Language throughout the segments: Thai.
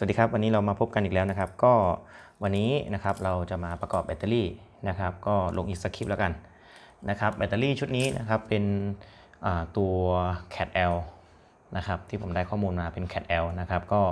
สวัสดีครับ วันนี้เรามาพบกันอีกแล้วนะครับ ก็วันนี้นะครับเราจะมาประกอบแบตเตอรี่นะครับก็ลงอีกสคลิปแล้วกันนะครับ แบตเตอรี่ชุดนี้นะครับเป็นตัว cat l นะครับที่ผมได้ข้อมูลมาเป็น cat l นะครับก็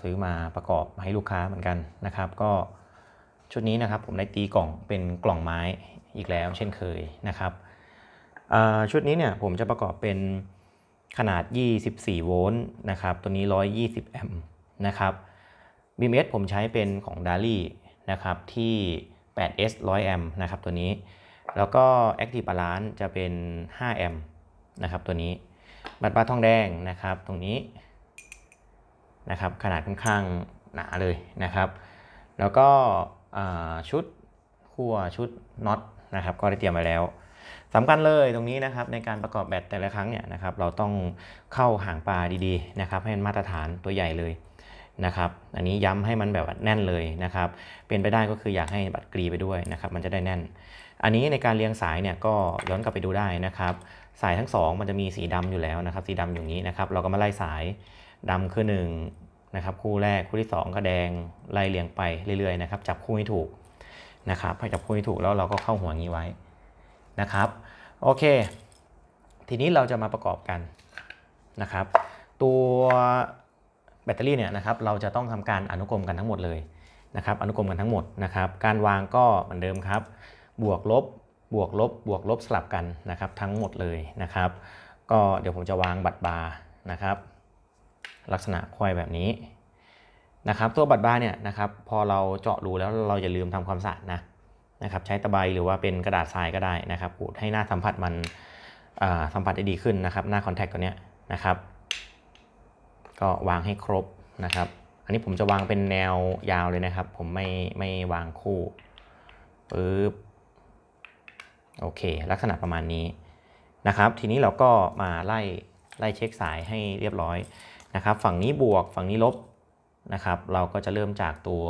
ซื้อมาประกอบให้ลูกค้าเหมือนกันนะครับ ก็ชุดนี้นะครับผมได้ตีกล่องเป็นกล่องไม้อีกแล้วเช่นเคยนะครับชุดนี้เนี่ยผมจะประกอบเป็นขนาด 24โวลต์นะครับตัวนี้ 120 แอมป์นะครับ BMS ผมใช้เป็นของ d a l ่นะครับที่ 8S 100แอมนะครับตัวนี้ แล้วก็ Active Balance จะเป็น5แอมนะครับตัวนี้ บัตรปลาทองแดงนะครับตรงนี้นะครับขนาดค่อนข้างหนาเลยนะครับ แล้วก็ชุดขั้วชุดน็อตนะครับก็ได้เตรียมไว้แล้ว สำคัญเลยตรงนี้นะครับในการประกอบแบตแต่ละครั้งเนี่ยนะครับเราต้องเข้าห่างปลาดีๆนะครับให้มันมาตรฐานตัวใหญ่เลยนะครับ อันนี้ย้ำให้มันแบบแน่นเลยนะครับ เป็นไปได้ก็คืออยากให้บัตรกรีไปด้วยนะครับ มันจะได้แน่น อันนี้ในการเรียงสายเนี่ยก็ย้อนกลับไปดูได้นะครับ สายทั้ง 2 มันจะมีสีดำอยู่แล้วนะครับ สีดำอย่างนี้นะครับ เราก็มาไล่สายดำคือ1นะครับคู่แรก คู่ที่ 2 ก็แดงไล่เรียงไปเรื่อยๆนะครับ จับคู่ให้ถูกนะครับ พอจับคู่ให้ถูกแล้วเราก็เข้าหัวงี้ไว้นะครับ โอเค ทีนี้เราจะมาประกอบกันนะครับ ตัวแบตเตอรี่เนี่ยนะครับเราจะต้องทำการอนุกรมกันทั้งหมดเลยนะครับ อนุกรมกันทั้งหมดนะครับ การวางก็เหมือนเดิมครับ บวกลบบวกลบ บวกลบสลับกันนะครับทั้งหมดเลยนะครับ ก็เดี๋ยวผมจะวางบัตรบาร์นะครับ ลักษณะควายแบบนี้ นะครับ ตัวบัตรบาร์เนี่ยนะครับ พอเราเจาะรูแล้วเราอย่าลืมทำความสะอาดนะนะครับ ใช้ตะไบหรือว่าเป็นกระดาษทรายก็ได้นะครับปูดให้หน้าสัมผัสมันสัมผัสได้ดีขึ้นนะครับ หน้าคอนแทคตัวเนี้ยนะครับก็วางให้ครบนะครับ อันนี้ผมจะวางเป็นแนวยาวเลยนะครับ ผมไม่ไม่วางคู่ปึ๊บโอเค ลักษณะประมาณนี้นะครับ ทีนี้เราก็มาไล่ไล่เช็คสายให้เรียบร้อยนะครับ ฝั่งนี้บวก ฝั่งนี้ลบนะครับ เราก็จะเริ่มจากตัว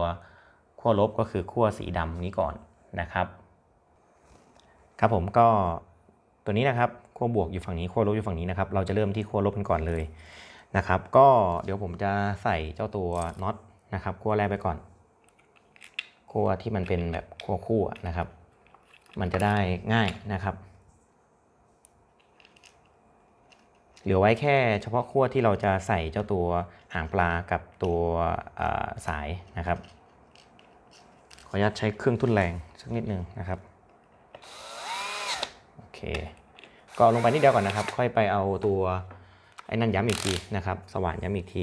ขั้วลบก็คือขั้วสีดำนี้ก่อนนะครับ ครับ ผมก็ตัวนี้นะครับ ขั้วบวกอยู่ฝั่งนี้ ขั้วลบอยู่ฝั่งนี้นะครับ เราจะเริ่มที่ขั้วลบกันก่อนเลยนะครับก็เดี๋ยวผมจะใส่เจ้าตัวน็อตนะครับขั้วแรกไปก่อนขั้วที่มันเป็นแบบขั้วคู่นะครับ มันจะได้ง่ายนะครับ เหลือไว้แค่เฉพาะขั้วที่เราจะใส่เจ้าตัวหางปลากับตัวสายนะครับ ขออนุญาตใช้เครื่องทุ่นแรงสักนิดนึงนะครับโอเคก็ลงไปนิดเดียวก่อนนะครับ ค่อยไปเอาตัวไอ้นั่นย้ำอีกทีนะครับสว่านย้ำอีกที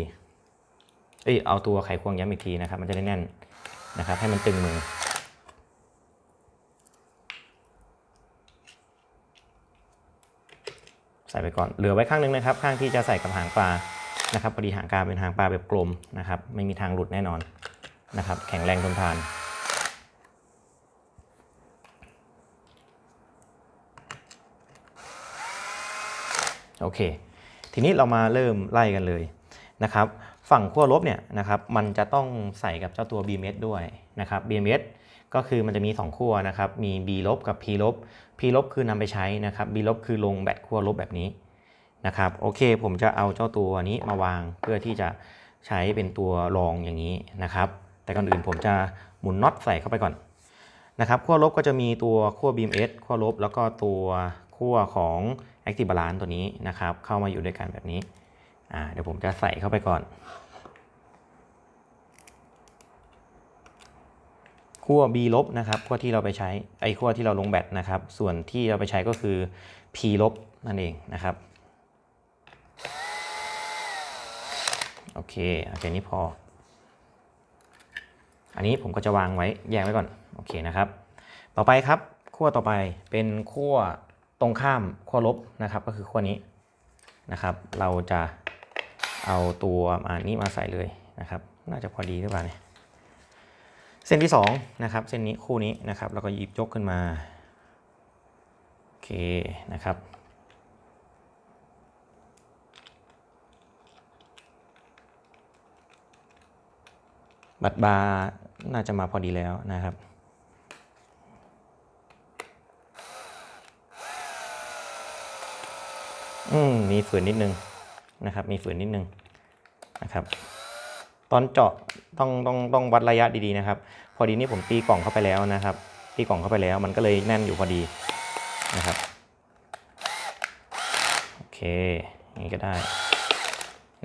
เอ้ยเอาตัวไขควงย้ำอีกทีนะครับ มันจะได้แน่นนะครับให้มันตึงมือใส่ไปก่อนเหลือไว้ข้างนึงนะครับข้างที่จะใส่กับหางปลานะครับพอดีหางปลาเป็นหางปลาแบบกลมนะครับ ไม่มีทางหลุดแน่นอนนะครับ แข็งแรงทนทาน โอเคทีนี้เรามาเริ่มไล่กันเลยนะครับ ฝั่งขั้วลบเนี่ยนะครับมันจะต้องใส่กับเจ้าตัว BMS ด้วยนะครับ BMS ก็คือมันจะมี2ขั้วนะครับมี B ลบกับ P ลบ P ลบคือนำไปใช้นะครับ B ลบ คือลงแบตขั้วลบแบบนี้นะครับโอเคผมจะเอาเจ้าตัวนี้มาวางเพื่อที่จะใช้เป็นตัวรองอย่างนี้นะครับ แต่ก่อนอื่นผมจะหมุนน็อตใส่เข้าไปก่อนนะครับขั้วลบก็จะมีตัวขั้ว BMS ขั้วลบ แล้วก็ตัวขั้วของ Active Balance ตัวนี้นะครับ เข้ามาอยู่ด้วยกันแบบนี้ เดี๋ยวผมจะใส่เข้าไปก่อนขั้ว B ลบนะครับขั้วที่เราไปใช้ไอ้ขั้วที่เราลงแบตนะครับส่วนที่เราไปใช้ก็คือ P ลบ นั่นเองนะครับโอเคโอเคนี้พอ อันนี้ผมก็จะวางไว้แยกไว้ก่อนโอเคนะครับ ต่อไปครับขั้วต่อไปเป็นขั้วตรงข้ามขั้วลบนะครับ ก็คือขั้วนี้นะครับ เราจะเอาตัวอันนี้มาใส่เลยนะครับ น่าจะพอดีหรือเปล่าเนี่ยเส้นที่2นะครับเส้นนี้คู่นี้นะครับแล้วก็หยิบยกขึ้นมาโอเค นะครับ บัตรบา น่าจะมาพอดีแล้วนะครับอืมมีฝืนนิดนึงนะครับ มีฝืนนิดนึงนะครับ ตอนเจาะต้องต้องต้องวัดระยะดีๆนะครับ พอดีนี่ผมตีกล่องเข้าไปแล้วนะครับตีกล่องเข้าไปแล้วมันก็เลยแน่นอยู่พอดีนะครับโอเคอย่างนี้ก็ได้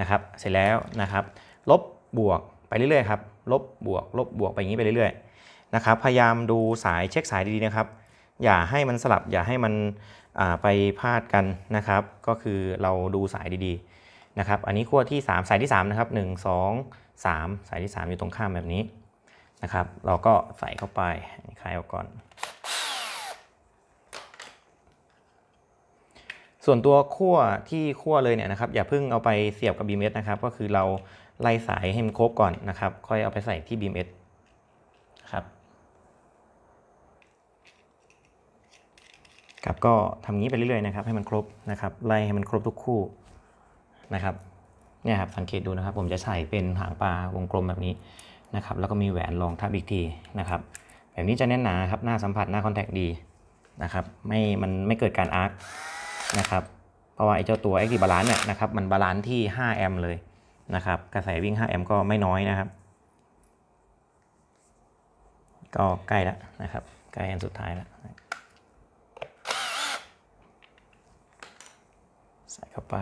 นะครับ เสร็จแล้วนะครับ ลบบวกไปเรื่อยๆครับลบบวกลบบวกไปอย่างนี้ไปเรื่อยๆนะครับ พยายามดูสายเช็คสายดีๆนะครับอย่าให้มันสลับอย่าให้มันไปพลาดกันนะครับ ก็คือเราดูสายดีๆนะครับอันนี้ขั้วที่ 3 สายที่3นะครับ1 2 3 สายที่ 3 อยู่ตรงข้ามแบบนี้นะครับ เราก็ใส่เข้าไปคลายออกก่อน ส่วนตัวขั้วที่ขั้วเลยเนี่ยนะครับอย่าเพิ่งเอาไปเสียบกับ BMS นะครับ ก็คือเราไล่สายให้มันครบก่อนนะครับ ค่อยเอาไปใส่ที่ BMS ครับก็ทำงี้ไปเรื่อยๆนะครับ ให้มันครบนะครับไล่ให้มันครบทุกคู่นะครับเนี่ยครับสังเกตดูนะครับ ผมจะใส่เป็นหางปลาวงกลมแบบนี้นะครับแล้วก็มีแหวนรองทับอีกทีนะครับแบบนี้จะแน่นหนาครับ หน้าสัมผัสหน้าคอนแทคดีนะครับไม่มันไม่เกิดการอาร์คนะครับเพราะว่าไอ้เจ้าตัวไอ้กีบาลานเนี่ยนะครับมันบาลานซ์ที่ 5 แอมป์เลยนะครับกระแสวิ่ง 5 แอมป์ก็ไม่น้อยนะครับ ก็ใกล้แล้วนะครับใกล้อันสุดท้ายแล้วข้าไป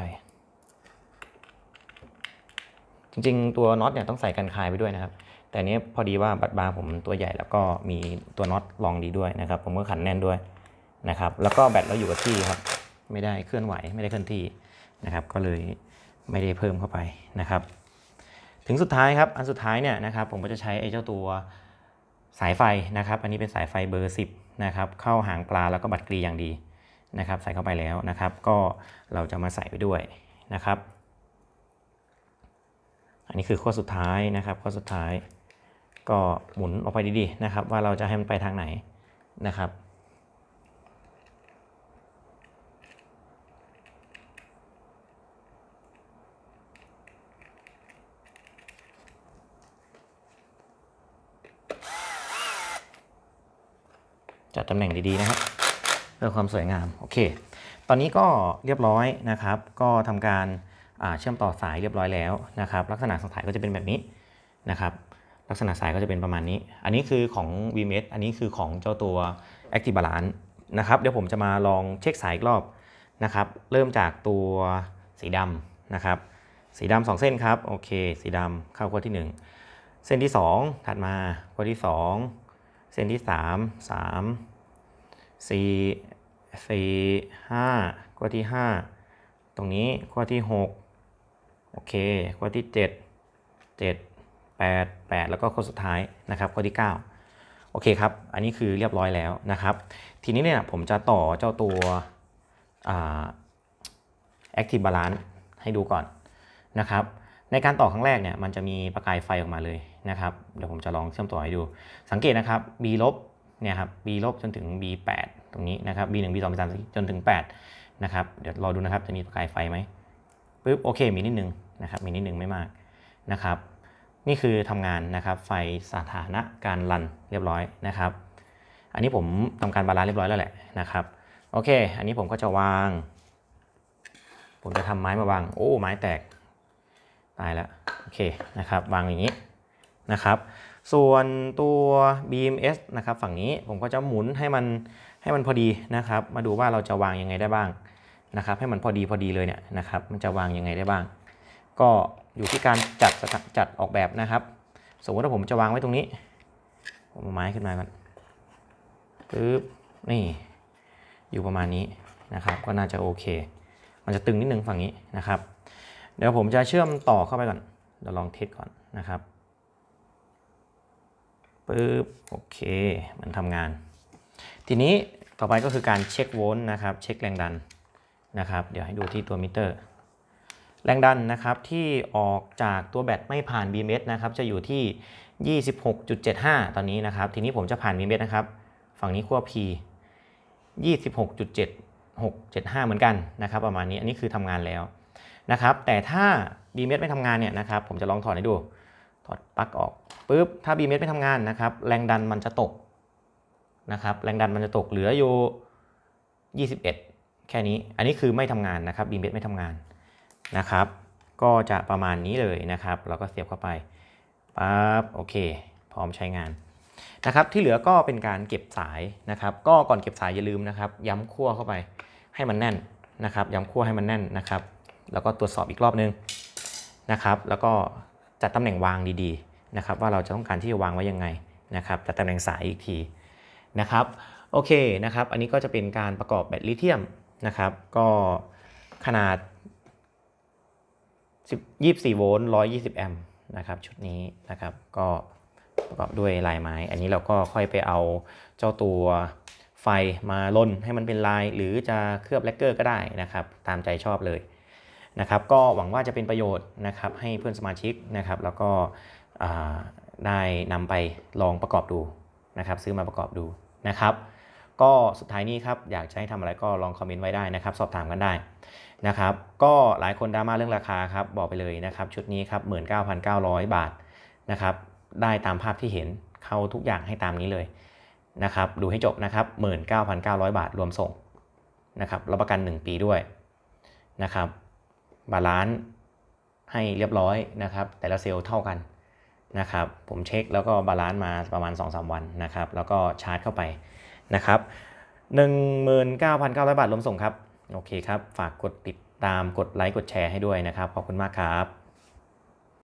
จริงๆตัวน็อตเนี่ยต้องใส่กันคายไปด้วยนะครับ แต่นี้พอดีว่าบัตรบาร์ผมตัวใหญ่แล้วก็มีตัวน็อตรองดีด้วยนะครับ ผมก็ขันแน่นด้วยนะครับแล้วก็แบตเราอยู่กับที่ครับ ไม่ได้เคลื่อนไหว ไม่ได้เคลื่อนที่นะครับก็เลยไม่ได้เพิ่มเข้าไปนะครับ ถึงสุดท้ายครับอันสุดท้ายเนี่ยนะครับผมก็จะใช้ไอ้เจ้าตัวสายไฟนะครับ อันนี้เป็นสายไฟเบอร์ 10นะครับเข้าหางปลาแล้วก็บัตรกรีอย่างดีนะครับใส่เข้าไปแล้วนะครับ ก็เราจะมาใส่ไปด้วยนะครับ อันนี้คือข้อสุดท้ายนะครับ ข้อสุดท้ายก็หมุนออกไปดีๆนะครับ ว่าเราจะให้มันไปทางไหนนะครับ จัดตำแหน่งดีๆนะครับเพื่อความสวยงามโอเคตอนนี้ก็เรียบร้อยนะครับ ก็ทำการเชื่อมต่อสายเรียบร้อยแล้วนะครับ ลักษณะสายก็จะเป็นแบบนี้นะครับลักษณะสายก็จะเป็นประมาณนี้ อันนี้คือของ VMS อันนี้คือของเจ้าตัว Active Balance นะครับเดี๋ยวผมจะมาลองเช็คสายอีกรอบนะครับเริ่มจากตัวสีดำนะครับสีดำสองเส้นครับโอเค สีดำเข้าขั้วที่ 1 เส้นที่ 2 ถัดมาขั้วที่ 2 เส้นที่3 3สี่สี่ห้าข้อที่ห้าตรงนี้ข้อที่หกโอเคข้อที่เเจ็ดแปดแปดแล้วก็ข้อสุดท้าย นะครับ ข้อที่เก้าโอเคครับ อันนี้คือเรียบร้อยแล้ว นะครับ ทีนี้เนี่ย ผมจะต่อเจ้าตัว active balance ให้ดูก่อน นะครับ ในการต่อครั้งแรกเนี่ย มันจะมีประกายไฟออกมาเลย นะครับ เดี๋ยวผมจะลองเชื่อมต่อให้ดู สังเกตนะครับ b ลบเนี่ยครับ b ลบจนถึง b 8ตรงนี้นะครับ b 1 b 2 b 3จนถึง8นะครับ เดี๋ยวรอดูนะครับจะมีประกายไฟไหมปึ๊บโอเคมีนิดนึงนะครับมีนิดนึงไม่มากนะครับ นี่คือทำงานนะครับไฟสถานะการรันเรียบร้อยนะครับ อันนี้ผมทำการบาลานซ์เรียบร้อยแล้วแหละนะครับโอเคอันนี้ผมก็จะวาง ผมจะทำไม้มาวางโอ้ไม้แตก ตายแล้วโอเคนะครับ วางอย่างนี้นะครับส่วนตัว BMS นะครับ ฝั่งนี้ผมก็จะหมุนให้มันให้มันพอดีนะครับ มาดูว่าเราจะวางยังไงได้บ้างนะครับ ให้มันพอดีพอดีเลยเนี่ยนะครับ มันจะวางยังไงได้บ้าง ก็อยู่ที่การจัดจัดออกแบบนะครับ สมมติว่าผมจะวางไว้ตรงนี้ ผมเอาไม้ขึ้นมาก่อนปึ๊บนี่ อยู่ประมาณนี้นะครับ ก็น่าจะโอเค มันจะตึงนิดนึงฝั่งนี้นะครับ เดี๋ยวผมจะเชื่อมต่อเข้าไปก่อนเดี๋ยวลองเทสก่อนนะครับปึ๊บ โอเค มันทำงาน ทีนี้ต่อไปก็คือการเช็คโวลต์นะครับ เช็คแรงดันนะครับ เดี๋ยวให้ดูที่ตัวมิเตอร์ แรงดันนะครับที่ออกจากตัวแบตไม่ผ่าน BMS นะครับ จะอยู่ที่ 26.75 ตอนนี้นะครับ ทีนี้ผมจะผ่าน BMS นะครับ ฝั่งนี้ขั้ว P 26.7675 เหมือนกันนะครับประมาณนี้ อันนี้คือทำงานแล้วนะครับ แต่ถ้า BMS ไม่ทำงานเนี่ยนะครับผมจะลองถอดให้ดูถอดปลั๊กออกปุ๊บถ้า BMS ไม่ทำงานนะครับ แรงดันมันจะตกนะครับ แรงดันมันจะตก เหลืออยู่21 แค่นี้อันนี้คือไม่ทำงานนะครับ BMS ไม่ทำงานนะครับ ก็จะประมาณนี้เลยนะครับเราก็เสียบเข้าไปปั๊บโอเค พร้อมใช้งานนะครับ ที่เหลือก็เป็นการเก็บสายนะครับ ก็ก่อนเก็บสายอย่าลืมนะครับ ย้ำขั้วเข้าไปให้มันแน่นนะครับ ย้ำขั้วให้มันแน่นนะครับ แล้วก็ตรวจสอบอีกรอบนึงนะครับ แล้วก็จัดตำแหน่งวางดีๆนะครับว่าเราจะต้องการที่จะวางไว้ยังไงนะครับจัดตำแหน่งสายอีกทีนะครับโอเคนะครับ อันนี้ก็จะเป็นการประกอบแบตลิเทียมนะครับ ก็ขนาด 24 โวลต์ 120 แอมป์นะครับชุดนี้นะครับก็ประกอบด้วยลายไม้ อันนี้เราก็ค่อยไปเอาเจ้าตัวไฟมาล่นให้มันเป็นลาย หรือจะเคลือบแลกเกอร์ก็ได้นะครับตามใจชอบเลยนะครับก็หวังว่าจะเป็นประโยชน์นะครับให้เพื่อนสมาชิกนะครับ แล้วก็ได้นำไปลองประกอบดูนะครับซื้อมาประกอบดูนะครับ ก็สุดท้ายนี้ครับอยากจะให้ทำอะไรก็ลองคอมเมนต์ไว้ได้นะครับ สอบถามกันได้นะครับ ก็หลายคนดราม่าเรื่องราคาครับบอกไปเลยนะครับ ชุดนี้ครับ19,900 บาทนะครับ ได้ตามภาพที่เห็นเข้าทุกอย่างให้ตามนี้เลยนะครับ ดูให้จบนะครับ19,900 บาทรวมส่งนะครับรับประกัน 1 ปีด้วยนะครับบาลานซ์ให้เรียบร้อยนะครับ แต่ละเซลล์เท่ากันนะครับ ผมเช็คแล้วก็บาลานซ์มาประมาณ 2-3 วันนะครับ แล้วก็ชาร์จเข้าไปนะครับ 19,900 บาทลมส่งครับ โอเคครับ ฝากกดติดตามกดไลค์กดแชร์ให้ด้วยนะครับ ขอบคุณมากครับ